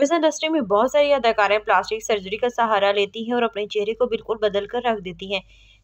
अब इस इंडस्ट्री में बहुत सारी अदाकारें प्लास्टिक सर्जरी का सहारा लेती हैं और अपने चेहरे को बिल्कुल बदल कर रख देती हैं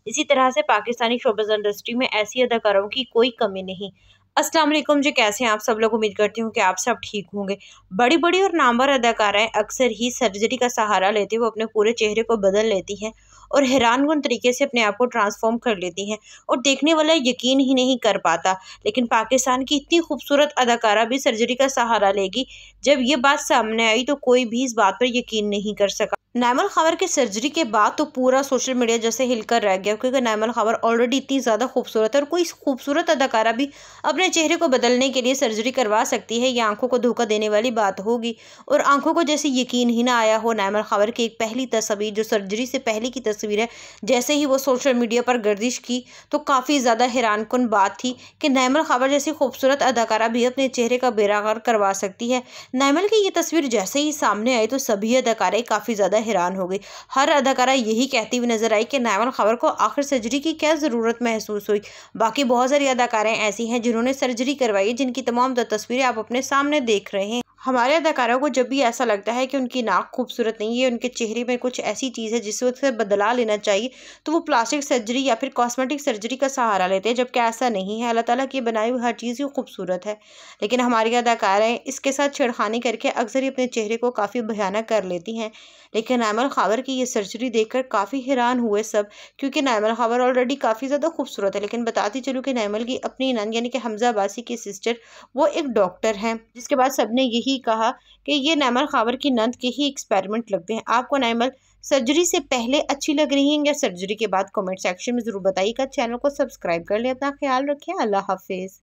इसी तरह से पाकिस्तानी शोबज इंडस्ट्री में ऐसी अदाकारों की कोई कमी नहीं अस्सलाम वालेकुम जी कैसे हैं आप सब लोग उम्मीद करती हूँ कि आप सब ठीक होंगे बड़ी बड़ी और नामवर अदाकाराएँ अक्सर ही सर्जरी का सहारा लेते हुए अपने पूरे चेहरे को बदल लेती हैं और हैरानगुन तरीके से अपने आप को ट्रांसफॉर्म कर लेती हैं और देखने वाला यकीन ही नहीं कर पाता लेकिन पाकिस्तान की इतनी खूबसूरत अदाकारा भी सर्जरी का सहारा लेगी जब ये बात सामने आई तो कोई भी इस बात पर यकीन नहीं कर सका नैमल ख़बर की सर्जरी के बाद तो पूरा सोशल मीडिया जैसे हिलकर रह गया क्योंकि नैमल ख़बर ऑलरेडी इतनी ज़्यादा खूबसूरत है और कोई खूबसूरत अदाकारा भी अपने चेहरे को बदलने के लिए सर्जरी करवा सकती है ये आंखों को धोखा देने वाली बात होगी और आंखों को जैसे यकीन ही ना आया हो नैमल ख़बर की एक पहली तस्वीर जो सर्जरी से पहले की तस्वीर है जैसे ही वो सोशल मीडिया पर गर्दिश की तो काफ़ी ज़्यादा हैरानकन बात थी कि नैमल ख़बर जैसी खूबसूरत अदाकारा भी अपने चेहरे का बेरागर करवा सकती है नैमल की ये तस्वीर जैसे ही सामने आई तो सभी अदाकारे काफ़ी ज़्यादा हैरान हो गई हर अदाकारा यही कहती हुई नजर आई कि नायवान खबर को आखिर सर्जरी की क्या ज़रूरत महसूस हुई बाकी बहुत सारी अदाकारें ऐसी हैं जिन्होंने सर्जरी करवाई जिनकी तमाम तस्वीरें आप अपने सामने देख रहे हैं हमारे अदाकारों को जब भी ऐसा लगता है कि उनकी नाक खूबसूरत नहीं है उनके चेहरे में कुछ ऐसी चीज़ है जिससे उससे बदला लेना चाहिए तो वो प्लास्टिक सर्जरी या फिर कॉस्मेटिक सर्जरी का सहारा लेते हैं जबकि ऐसा नहीं है अल्लाह ताला की बनाई हुई हर चीज़ ही खूबसूरत है लेकिन हमारी अदाकारें इसके साथ छेड़खानी करके अक्सर ही अपने चेहरे को काफ़ी भयानक कर लेती हैं लेकिन नायमल खावर की ये सर्जरी कर काफ़ी हैरान हुए सब क्योंकि नायमल खावर ऑलरेडी काफ़ी ज़्यादा खूबसूरत है लेकिन बताती चलूँ कि नायमल की अपनी नान यानी कि हमजा बासी की सिस्टर वो एक डॉक्टर हैं जिसके बाद सब ने यही ही कहा कि ये नैमल खावर की नंद के ही एक्सपेरिमेंट लगते हैं आपको नैमल सर्जरी से पहले अच्छी लग रही हैं या सर्जरी के बाद कमेंट सेक्शन में ज़रूर बताइएगा चैनल को सब्सक्राइब कर लें अपना ख्याल रखें अल्लाह हाफिज़